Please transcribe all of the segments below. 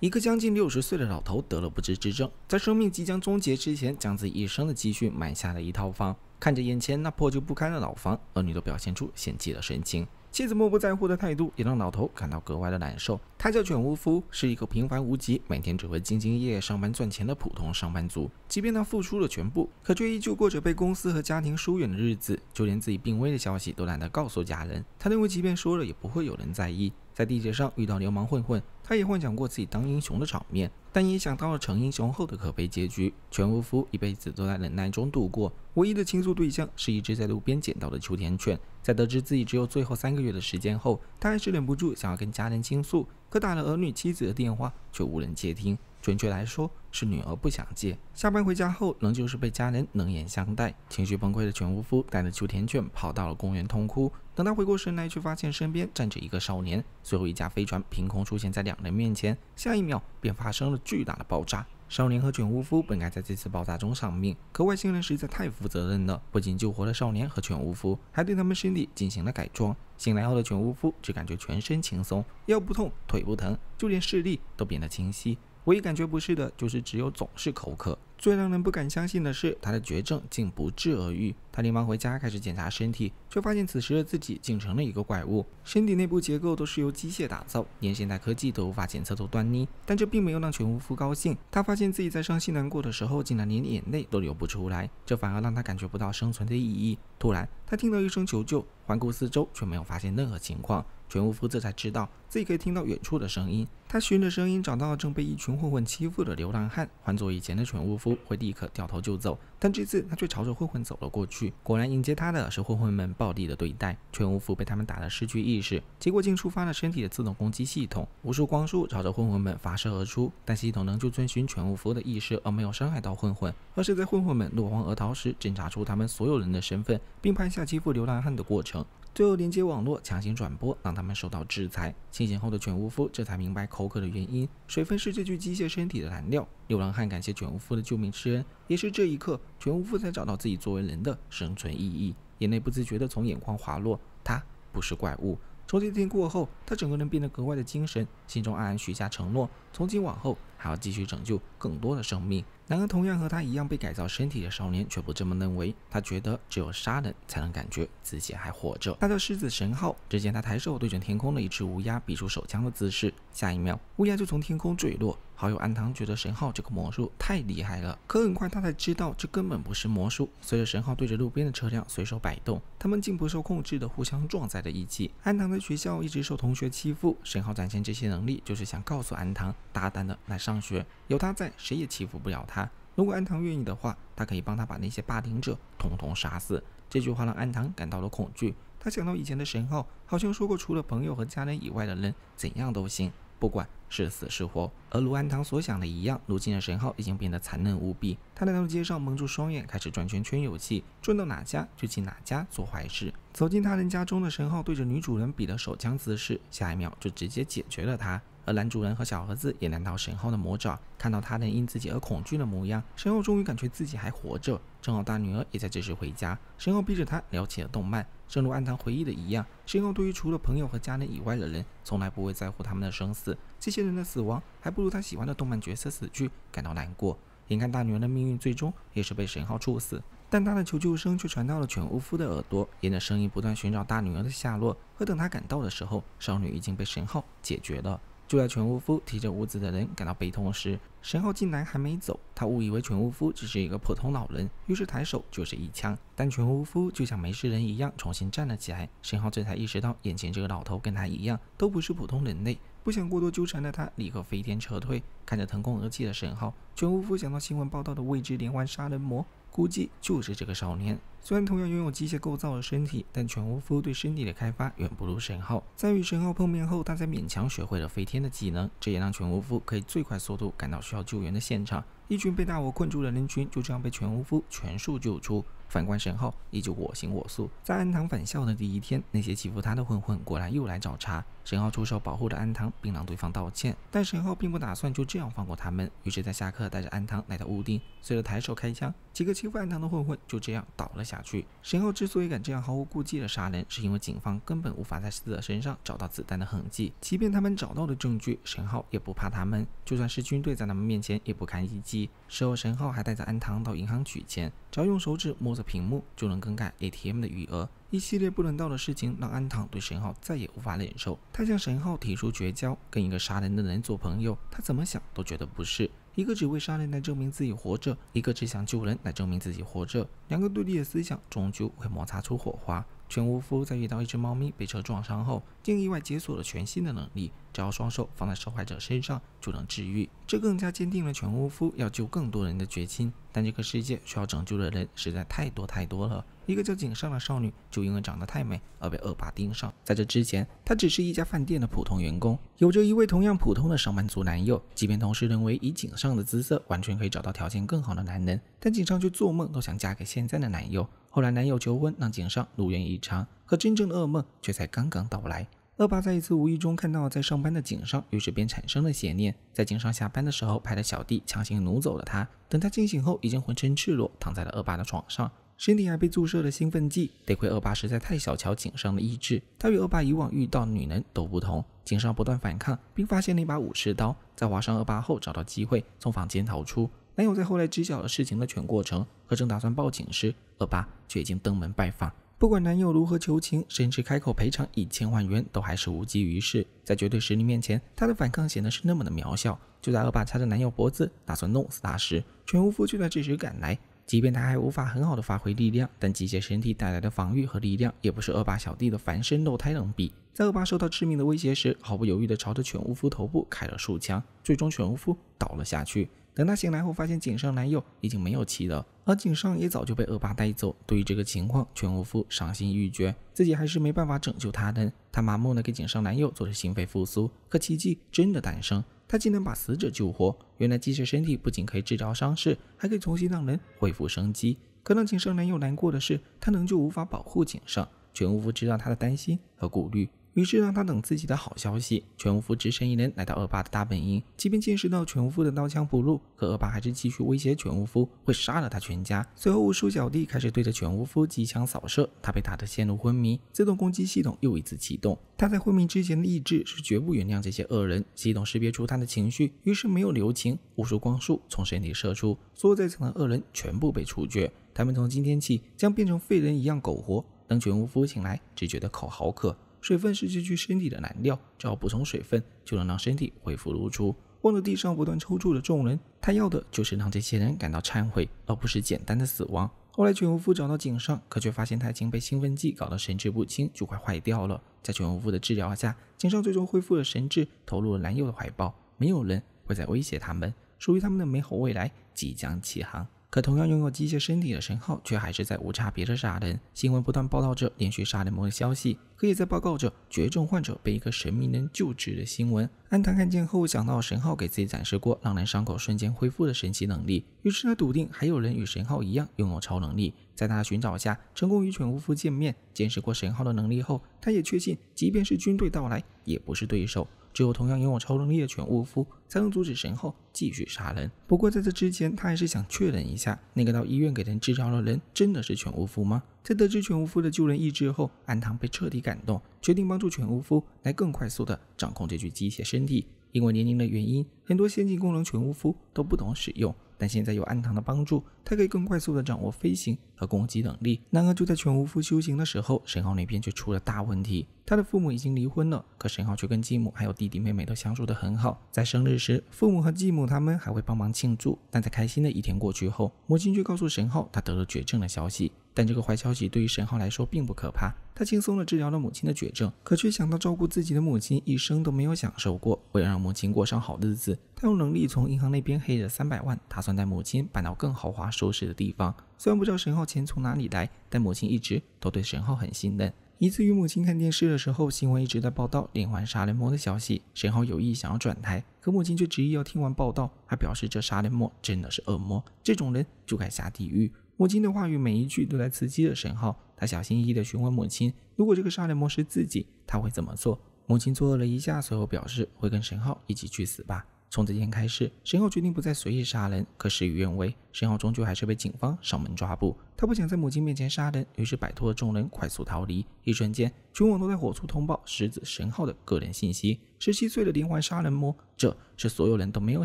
一个将近六十岁的老头得了不治之症，在生命即将终结之前，将自己一生的积蓄买下了一套房。看着眼前那破旧不堪的老房，儿女都表现出嫌弃的神情。妻子漠不在乎的态度，也让老头感到格外的难受。他叫卷吾夫，是一个平凡无奇、每天只会兢兢业业上班赚钱的普通上班族。即便他付出了全部，可却依旧过着被公司和家庭疏远的日子。就连自己病危的消息都懒得告诉家人。他认为，即便说了，也不会有人在意。在地铁上遇到流氓混混。他也幻想过自己当英雄的场面，但也想到了成英雄后的可悲结局，全无夫一辈子都在忍耐中度过，唯一的倾诉对象是一只在路边捡到的秋田犬。在得知自己只有最后三个月的时间后，他还是忍不住想要跟家人倾诉，可打了儿女、妻子的电话，却无人接听。准确来说，是女儿不想借。下班回家后，仍旧是被家人冷眼相待，情绪崩溃的犬吾夫带着秋田犬跑到了公园痛哭。等他回过神来，却发现身边站着一个少年，随后一架飞船凭空出现在两人面前，下一秒便发生了巨大的爆炸。少年和犬吾夫本该在这次爆炸中丧命，可外星人实在太负责任了，不仅救活了少年和犬吾夫，还对他们身体进行了改装。醒来后的犬吾夫只感觉全身轻松，腰不痛，腿不疼，就连视力都变得清晰。唯一感觉不是的，就是只有总是口渴。最让人不敢相信的是，他的绝症竟不治而愈。他连忙回家开始检查身体，却发现此时的自己竟成了一个怪物，身体内部结构都是由机械打造，连现代科技都无法检测出端倪。但这并没有让全无夫高兴。他发现自己在伤心难过的时候，竟然连眼泪都流不出来，这反而让他感觉不到生存的意义。突然，他听到一声求救，环顾四周却没有发现任何情况。全武夫这才知道自己可以听到远处的声音，他循着声音找到了正被一群混混欺负的流浪汉。换做以前的全武夫会立刻掉头就走，但这次他却朝着混混走了过去。果然，迎接他的是混混们暴力的对待。全武夫被他们打得失去意识，结果竟触发了身体的自动攻击系统，无数光束朝着混混们发射而出。但系统仍旧遵循全武夫的意识，而没有伤害到混混，而是在混混们落荒而逃时，侦查出他们所有人的身份，并拍下欺负流浪汉的过程。最后连接网络强行转播，让他们受到制裁。清醒后的犬吾夫这才明白口渴的原因，水分是这具机械身体的燃料。流浪汉感谢犬吾夫的救命之恩，也是这一刻，犬吾夫才找到自己作为人的生存意义，眼泪不自觉的从眼眶滑落。他不是怪物。从这天过后，他整个人变得格外的精神，心中暗暗许下承诺，从今往后。还要继续拯救更多的生命。然而，同样和他一样被改造身体的少年却不这么认为。他觉得只有杀人才能感觉自己还活着。他叫狮子神号。只见他抬手对准天空的一只乌鸦，比出手枪的姿势。下一秒，乌鸦就从天空坠落。好友安堂觉得神号这个魔术太厉害了，可很快他才知道这根本不是魔术。随着神号对着路边的车辆随手摆动，他们竟不受控制的互相撞在了一起。安堂在学校一直受同学欺负，神号展现这些能力就是想告诉安堂，大胆的那是。上学有他在，谁也欺负不了他。如果安堂愿意的话，他可以帮他把那些霸凌者统统杀死。这句话让安堂感到了恐惧。他想到以前的神号，好像说过，除了朋友和家人以外的人，怎样都行，不管是死是活。而如安堂所想的一样，如今的神号已经变得残忍无比。他来到街上，蒙住双眼，开始转圈圈游戏，转到哪家就进哪家做坏事。走进他人家中的神号，对着女主人比了手枪姿势，下一秒就直接解决了他。而男主人和小盒子也难逃神浩的魔爪，看到他人因自己而恐惧的模样，神浩终于感觉自己还活着。正好大女儿也在这时回家，神浩逼着她聊起了动漫。正如暗藏回忆的一样，神浩对于除了朋友和家人以外的人，从来不会在乎他们的生死。这些人的死亡，还不如他喜欢的动漫角色死去感到难过。眼看大女儿的命运最终也是被神浩处死，但他的求救声却传到了犬巫夫的耳朵，沿着声音不断寻找大女儿的下落。可等他赶到的时候，少女已经被神浩解决了。就在全屋夫提着屋子的人感到悲痛时，神浩竟然还没走，他误以为全屋夫只是一个普通老人，于是抬手就是一枪。但全屋夫就像没事人一样重新站了起来，神浩这才意识到眼前这个老头跟他一样都不是普通人类。不想过多纠缠的他立刻飞天撤退，看着腾空而起的沈浩，全屋夫想到新闻报道的未知连环杀人魔。估计就是这个少年。虽然同样拥有机械构造的身体，但全巫夫对身体的开发远不如神号。在与神号碰面后，他才勉强学会了飞天的技能，这也让全巫夫可以最快速度赶到需要救援的现场。一群被大火困住的人群就这样被全巫夫全数救出。反观沈浩，依旧我行我素。在安堂返校的第一天，那些欺负他的混混果然又来找茬。沈浩出手保护着安堂，并让对方道歉。但沈浩并不打算就这样放过他们，于是，在下课带着安堂来到屋顶，随着抬手开枪，几个欺负安堂的混混就这样倒了下去。沈浩之所以敢这样毫无顾忌的杀人，是因为警方根本无法在死者身上找到子弹的痕迹。即便他们找到了证据，沈浩也不怕他们，就算是军队在他们面前也不堪一击。事后，沈浩还带着安堂到银行取钱。只要用手指摸着屏幕，就能更改 ATM 的余额。一系列不人道的事情，让安堂对神浩再也无法忍受。他向神浩提出绝交，跟一个杀人的人做朋友。他怎么想都觉得不是。一个只为杀人来证明自己活着，一个只想救人来证明自己活着。两个对立的思想，终究会摩擦出火花。全屋夫在遇到一只猫咪被车撞伤后，竟意外解锁了全新的能力：只要双手放在受害者身上，就能治愈。这更加坚定了全屋夫要救更多人的决心。但这个世界需要拯救的人实在太多太多了。一个叫井上的少女，就因为长得太美而被恶霸盯上。在这之前，她只是一家饭店的普通员工，有着一位同样普通的上班族男友。即便同事认为以井上的姿色，完全可以找到条件更好的男人，但井上却做梦都想嫁给现在的男友。后来，男友求婚让井上如愿以偿，可真正的噩梦却才刚刚到来。恶霸在一次无意中看到在上班的井上，于是便产生了邪念，在井上下班的时候，派了小弟强行掳走了他。等他清醒后，已经浑身赤裸躺在了恶霸的床上，身体还被注射了兴奋剂。得亏恶霸实在太小瞧井上的意志，他与恶霸以往遇到的女人都不同，井上不断反抗，并发现了一把武士刀，在划伤恶霸后，找到机会从房间逃出。男友在后来知晓了事情的全过程，和正打算报警时，恶霸却已经登门拜访。不管男友如何求情，甚至开口赔偿一千万元，都还是无济于事。在绝对实力面前，他的反抗显得是那么的渺小。就在恶霸掐着男友脖子，打算弄死他时，犬巫夫却在这时赶来。即便他还无法很好的发挥力量，但机械身体带来的防御和力量，也不是恶霸小弟的凡身肉胎能比。在恶霸受到致命的威胁时，毫不犹豫的朝着犬巫夫头部开了数枪，最终犬巫夫倒了下去。等他醒来后，发现井上男友已经没有气了，而井上也早就被恶霸带走。对于这个情况，全无夫伤心欲绝，自己还是没办法拯救他人。他麻木的给井上男友做了心肺复苏，可奇迹真的诞生，他竟能把死者救活。原来机械身体不仅可以治疗伤势，还可以重新让人恢复生机。可让井上男友难过的是，他仍旧无法保护井上。全无夫知道他的担心和顾虑。于是让他等自己的好消息。犬无夫只身一人来到恶霸的大本营，即便见识到犬无夫的刀枪不入，可恶霸还是继续威胁犬无夫会杀了他全家。随后，无数小弟开始对着犬无夫机枪扫射，他被打得陷入昏迷。自动攻击系统又一次启动，他在昏迷之前的意志是绝不原谅这些恶人。系统识别出他的情绪，于是没有留情，无数光束从身体射出，所有在场的恶人全部被处决。他们从今天起将变成废人一样苟活。等犬无夫醒来，只觉得口好渴。水分是这具身体的燃料，只要补充水分，就能让身体恢复如初。望着地上不断抽搐的众人，他要的就是让这些人感到忏悔，而不是简单的死亡。后来，全无夫找到井上，可却发现他已经被兴奋剂搞得神志不清，就快坏掉了。在全无夫的治疗下，井上最终恢复了神志，投入了男友的怀抱。没有人会再威胁他们，属于他们的美好未来即将起航。可同样拥有机械身体的神号，却还是在无差别的杀人。新闻不断报道着连续杀人魔的消息，可也在报告着绝症患者被一个神秘人救治的新闻。安藤看见后，想到神号给自己展示过让人伤口瞬间恢复的神奇能力，于是他笃定还有人与神号一样拥有超能力。在他寻找下，成功与犬无夫见面。见识过神号的能力后，他也确信，即便是军队到来，也不是对手。只有同样拥有超能力的犬巫夫才能阻止神后继续杀人。不过，在这之前，他还是想确认一下，那个到医院给人治疗的人真的是犬巫夫吗？在得知犬巫夫的救人意志后，安堂被彻底感动，决定帮助犬巫夫来更快速地掌控这具机械身体。因为年龄的原因，很多先进功能犬巫夫都不懂使用。但现在有暗堂的帮助，他可以更快速的掌握飞行和攻击能力。然而就在全无夫修行的时候，神浩那边却出了大问题。他的父母已经离婚了，可神浩却跟继母还有弟弟妹妹都相处的很好。在生日时，父母和继母他们还会帮忙庆祝。但在开心的一天过去后，母亲却告诉神浩他得了绝症的消息。但这个坏消息对于神浩来说并不可怕。他轻松地治疗了母亲的绝症，可却想到照顾自己的母亲一生都没有享受过，为了让母亲过上好日子，他用能力从银行那边黑了三百万，打算带母亲搬到更豪华、舒适的地方。虽然不知道沈浩钱从哪里来，但母亲一直都对沈浩很信任。一次与母亲看电视的时候，新闻一直在报道连环杀人魔的消息，沈浩有意想要转台，可母亲却执意要听完报道，还表示这杀人魔真的是恶魔，这种人就该下地狱。母亲的话语每一句都在刺激着沈浩，他小心翼翼的询问母亲，如果这个杀人魔是自己，他会怎么做？母亲作恶了一下，随后表示会跟沈浩一起去死吧。从这天开始，神浩决定不再随意杀人，可事与愿违，神浩终究还是被警方上门抓捕。他不想在母亲面前杀人，于是摆脱了众人，快速逃离。一瞬间，全网都在火速通报石子神浩的个人信息。十七岁的连环杀人魔，这是所有人都没有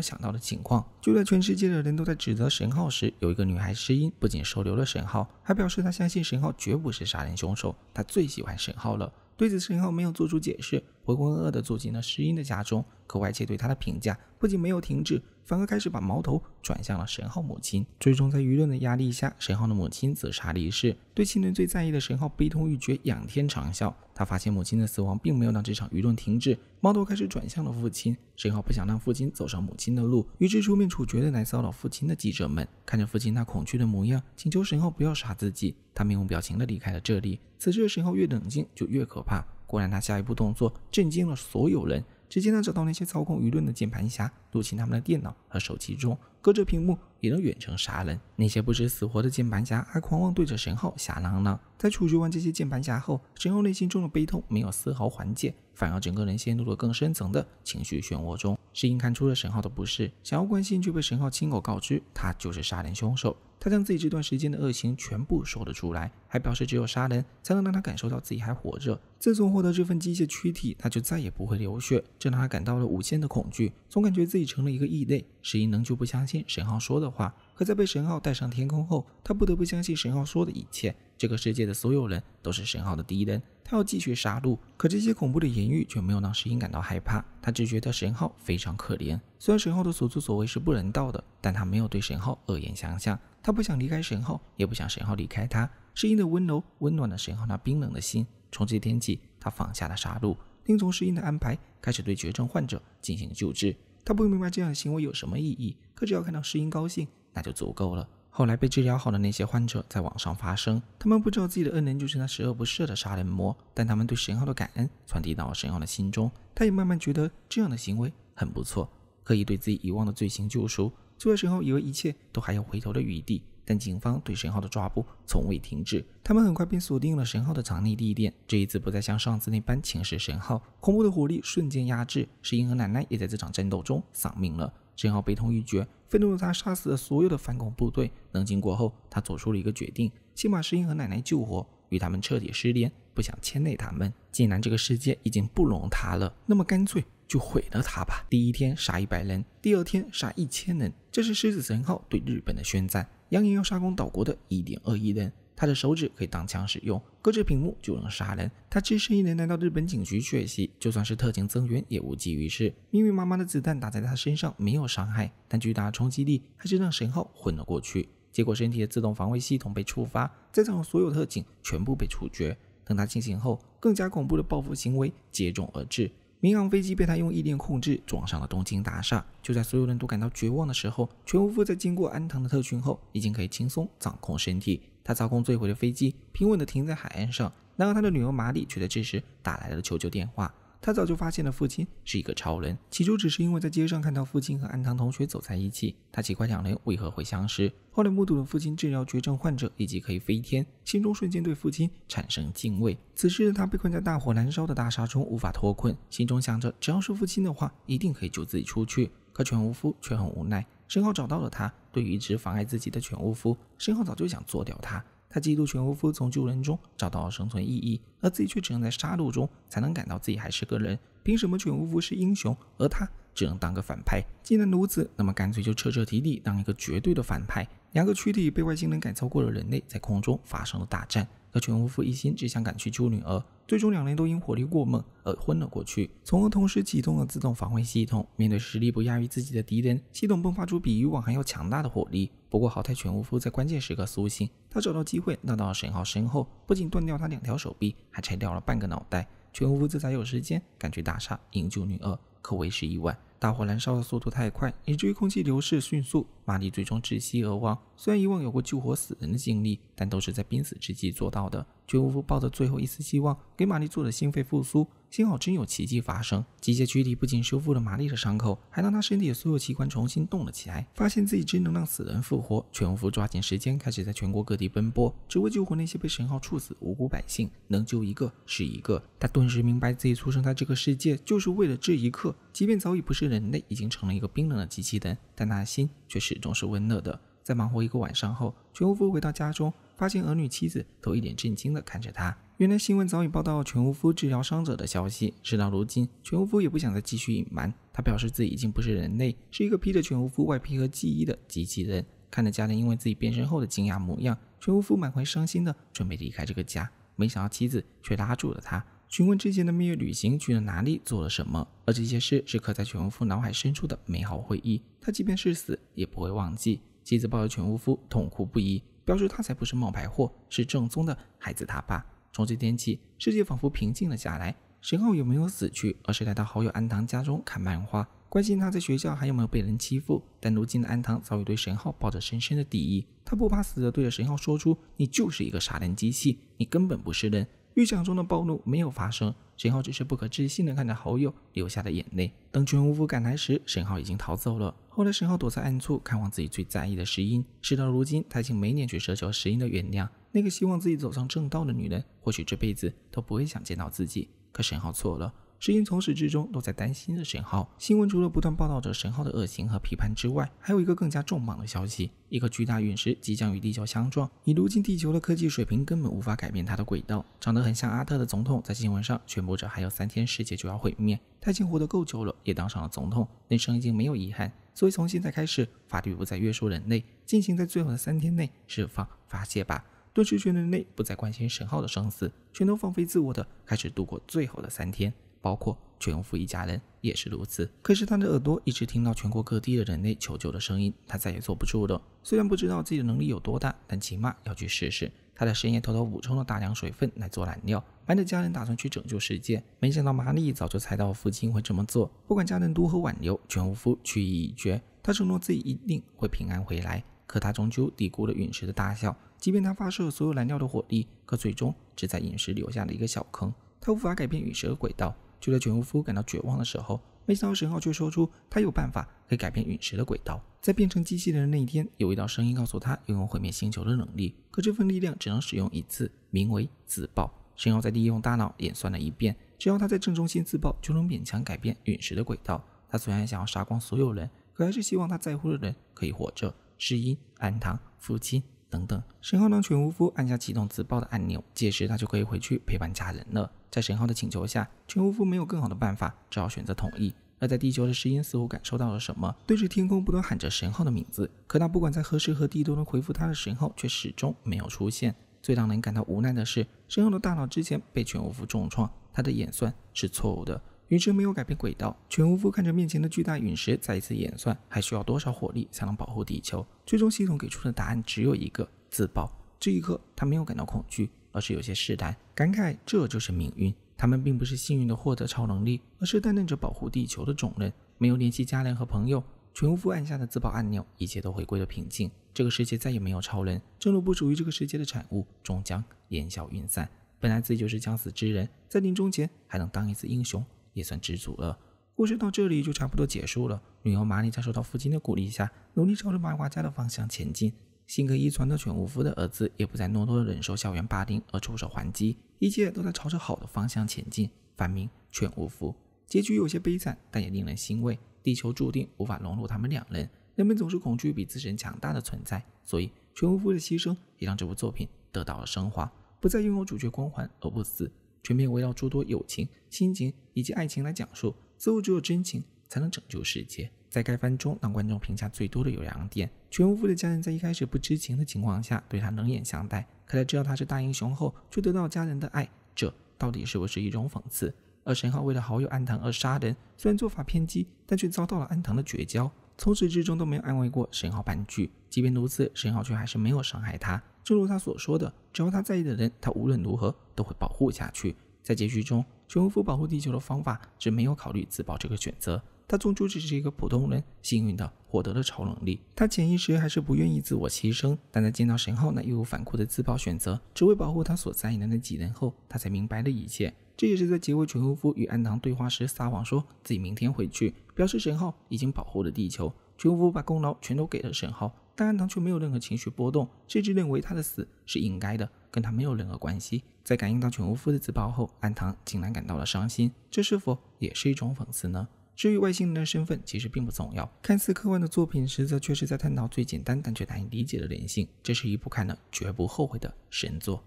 想到的情况。就在全世界的人都在指责神浩时，有一个女孩诗音不仅收留了神浩，还表示她相信神浩绝不是杀人凶手，她最喜欢神浩了。对此，陈浩没有做出解释，浑浑噩噩的住进了诗音的家中。可外界对他的评价不仅没有停止。反而开始把矛头转向了神浩母亲。最终在舆论的压力下，神浩的母亲自杀离世。对亲人最在意的神浩悲痛欲绝，仰天长啸。他发现母亲的死亡并没有让这场舆论停止，矛头开始转向了父亲。神浩不想让父亲走上母亲的路，于是出面处决了来骚扰父亲的记者们。看着父亲那恐惧的模样，请求神浩不要杀自己。他面无表情的离开了这里。此时的神浩越冷静就越可怕。果然，他下一步动作震惊了所有人。直接呢找到那些操控舆论的键盘侠，入侵他们的电脑和手机中，隔着屏幕也能远程杀人。那些不知死活的键盘侠还狂妄对着神号瞎嚷嚷。在处决完这些键盘侠后，神号内心中的悲痛没有丝毫缓解，反而整个人陷入了更深层的情绪漩涡中。石英看出了沈浩的不是，想要关心，却被沈浩亲口告知他就是杀人凶手。他将自己这段时间的恶行全部说了出来，还表示只有杀人才能让他感受到自己还活着。自从获得这份机械躯体，他就再也不会流血，这让他感到了无限的恐惧，总感觉自己成了一个异类。石英仍旧不相信沈浩说的话，可在被沈浩带上天空后，他不得不相信沈浩说的一切。这个世界的所有人都是神浩的敌人，他要继续杀戮。可这些恐怖的言语却没有让世英感到害怕，他只觉得神浩非常可怜。虽然神浩的所作所为是不人道的，但他没有对神浩恶言相向。他不想离开神浩，也不想神浩离开他。世英的温柔温暖了神浩那冰冷的心。从这天起，他放下了杀戮，听从世英的安排，开始对绝症患者进行救治。他不明白这样的行为有什么意义，可只要看到世英高兴，那就足够了。后来被治疗好的那些患者在网上发声，他们不知道自己的恩人就是那十恶不赦的杀人魔，但他们对神浩的感恩传递到了神浩的心中，他也慢慢觉得这样的行为很不错，可以对自己遗忘的罪行救赎。作为神浩，以为一切都还有回头的余地，但警方对神浩的抓捕从未停止，他们很快便锁定了神浩的藏匿地点。这一次不再像上次那般侵蚀神浩，恐怖的火力瞬间压制，石英和奶奶也在这场战斗中丧命了，神浩悲痛欲绝。愤怒的他杀死了所有的反恐部队。冷静过后，他做出了一个决定：先把石英和奶奶救活，与他们彻底失联，不想牵累他们。既然这个世界已经不容他了，那么干脆就毁了他吧。第一天杀一百人，第二天杀一千人，这是狮子神号对日本的宣战，扬言要杀光岛国的一点二亿人。他的手指可以当枪使用，隔着屏幕就能杀人。他只身一人来到日本警局学习，就算是特警增援也无济于事。密密麻麻的子弹打在他身上没有伤害，但巨大的冲击力还是让神号昏了过去。结果身体的自动防卫系统被触发，在场所有特警全部被处决。等他清醒后，更加恐怖的报复行为接踵而至。民航飞机被他用意念控制撞上了东京大厦。就在所有人都感到绝望的时候，全无夫在经过安藤的特训后，已经可以轻松掌控身体。他操控坠毁的飞机，平稳地停在海岸上。然而，他的女儿玛丽却在这时打来了求救电话。他早就发现了父亲是一个超人，起初只是因为在街上看到父亲和安堂同学走在一起，他奇怪两人为何会相识。后来目睹了父亲治疗绝症患者以及可以飞天，心中瞬间对父亲产生敬畏。此时的他被困在大火燃烧的大厦中，无法脱困，心中想着，只要是父亲的话，一定可以救自己出去。可犬无夫却很无奈，神浩找到了他，对于一直妨碍自己的犬无夫，神浩早就想做掉他。他嫉妒犬巫夫从救人中找到生存意义，而自己却只能在杀戮中才能感到自己还是个人。凭什么犬巫夫是英雄，而他只能当个反派？既然如此，那么干脆就彻彻底底当一个绝对的反派。两个躯体被外星人改造过的人类在空中发生了大战。全无夫一心只想赶去救女儿，最终两人都因火力过猛而昏了过去，从而同时启动了自动防卫系统。面对实力不亚于自己的敌人，系统迸发出比以往还要强大的火力。不过好在全无夫在关键时刻苏醒，他找到机会绕到了沈浩身后，不仅断掉他两条手臂，还拆掉了半个脑袋。全无夫这才有时间赶去大厦营救女儿，可为时已晚。大火燃烧的速度太快，以至于空气流逝迅速，玛丽最终窒息而亡。虽然以往有过救活死人的经历，但都是在濒死之际做到的。全无夫抱着最后一丝希望，给玛丽做了心肺复苏。幸好，真有奇迹发生，机械躯体不仅修复了玛丽的伤口，还让她身体的所有器官重新动了起来。发现自己真能让死人复活，全无夫抓紧时间开始在全国各地奔波，只为救活那些被神号处死无辜百姓，能救一个是一个。他顿时明白，自己出生在这个世界就是为了这一刻。即便早已不是人类，已经成了一个冰冷的机器人，但他心却始终是温热的。在忙活一个晚上后，全无夫回到家中。发现儿女、妻子都一脸震惊的看着他。原来新闻早已报道了全无夫治疗伤者的消息。事到如今，全无夫也不想再继续隐瞒。他表示自己已经不是人类，是一个披着全无夫外皮和记忆的机器人。看着家人因为自己变身后的惊讶模样，全无夫满怀伤心的准备离开这个家。没想到妻子却拉住了他，询问之前的蜜月旅行去了哪里，做了什么。而这些事是刻在全无夫脑海深处的美好回忆，他即便是死也不会忘记。妻子抱着全无夫痛哭不已。表示他才不是冒牌货，是正宗的孩子他爸。从这天起，世界仿佛平静了下来。神浩也没有死去，而是来到好友安堂家中看漫画，关心他在学校还有没有被人欺负。但如今的安堂早已对神浩抱着深深的敌意，他不怕死的对着神浩说出：“你就是一个杀人机器，你根本不是人。”预想中的暴怒没有发生，沈浩只是不可置信地看着好友流下的眼泪。等全无夫赶来时，沈浩已经逃走了。后来，沈浩躲在暗处看望自己最在意的石英。事到如今，他已经没脸去奢求石英的原谅。那个希望自己走上正道的女人，或许这辈子都不会想见到自己。可沈浩错了。石英从始至终都在担心着神浩。新闻除了不断报道着神浩的恶行和批判之外，还有一个更加重磅的消息：一个巨大陨石即将与地球相撞。以如今地球的科技水平，根本无法改变它的轨道。长得很像阿特的总统在新闻上宣布着，还有三天世界就要毁灭。他已经活得够久了，也当上了总统，人生已经没有遗憾，所以从现在开始，法律不再约束人类，进行在最后的三天内释放发泄吧。顿时，全人类不再关心神浩的生死，全都放飞自我的开始度过最后的三天。包括全毛夫一家人也是如此。可是他的耳朵一直听到全国各地的人类求救的声音，他再也坐不住了。虽然不知道自己的能力有多大，但起码要去试试。他的深夜偷偷补充了大量水分来做燃料。瞒着家人打算去拯救世界。没想到玛丽早就猜到父亲会这么做，不管家人如何挽留，全无夫去意已决。他承诺自己一定会平安回来，可他终究低估了陨石的大小。即便他发射了所有燃料的火力，可最终只在陨石留下了一个小坑。他无法改变陨石的轨道。就在卷屋夫感到绝望的时候，没想到神号却说出他有办法可以改变陨石的轨道。在变成机器人的那一天，有一道声音告诉他拥有毁灭星球的能力，可这份力量只能使用一次，名为自爆。神号在利用大脑演算了一遍，只要他在正中心自爆，就能勉强改变陨石的轨道。他虽然想要杀光所有人，可还是希望他在乎的人可以活着。志音、安堂、父亲。等等，神后让全无夫按下启动自爆的按钮，届时他就可以回去陪伴家人了。在神后的请求下，全无夫没有更好的办法，只好选择同意。而在地球的石英似乎感受到了什么，对着天空不断喊着神后的名字。可那不管在何时何地都能回复他的神后，却始终没有出现。最让人感到无奈的是，神后的大脑之前被全无夫重创，他的演算是错误的。陨石没有改变轨道，全无夫看着面前的巨大陨石，再一次演算还需要多少火力才能保护地球。最终系统给出的答案只有一个：自爆。这一刻，他没有感到恐惧，而是有些释然，感慨这就是命运。他们并不是幸运地获得超能力，而是担任着保护地球的重任。没有联系家人和朋友，全无夫按下的自爆按钮，一切都回归了平静。这个世界再也没有超人，正如不属于这个世界的产物，终将烟消云散。本来自己就是将死之人，在临终前还能当一次英雄。也算知足了。故事到这里就差不多结束了。女儿玛丽在受到父亲的鼓励下，努力朝着漫画家的方向前进。性格遗传的犬无夫的儿子，也不再懦弱的忍受校园霸凌而出手还击。一切都在朝着好的方向前进。反名犬无夫结局有些悲惨，但也令人欣慰。地球注定无法融入他们两人。人们总是恐惧比自身强大的存在，所以犬无夫的牺牲也让这部作品得到了升华。不再拥有主角光环而不死。全片围绕诸多友情、亲情以及爱情来讲述，似乎只有真情才能拯救世界。在该番中，让观众评价最多的有两点：全无夫的家人在一开始不知情的情况下对他冷眼相待，可在知道他是大英雄后却得到家人的爱，这到底是不是一种讽刺？而神浩为了好友安藤而杀人，虽然做法偏激，但却遭到了安藤的绝交。从始至终都没有安慰过沈浩半句，即便如此，沈浩却还是没有伤害他。正如他所说的，只要他在意的人，他无论如何都会保护下去。在结局中，全副保护地球的方法，只没有考虑自爆这个选择。他终究只是一个普通人，幸运的获得了超能力。他潜意识还是不愿意自我牺牲，但在见到沈浩那义无反顾的自爆选择，只为保护他所在意的那几人后，他才明白了一切。这也是在结尾犬无夫与安堂对话时撒谎说自己明天回去，表示沈浩已经保护了地球。犬无夫把功劳全都给了沈浩，但安堂却没有任何情绪波动，甚至认为他的死是应该的，跟他没有任何关系。在感应到犬无夫的自爆后，安堂竟然感到了伤心，这是否也是一种讽刺呢？至于外星人的身份，其实并不重要。看似科幻的作品，实则却是在探讨最简单但却难以理解的人性。这是一部看了绝不后悔的神作。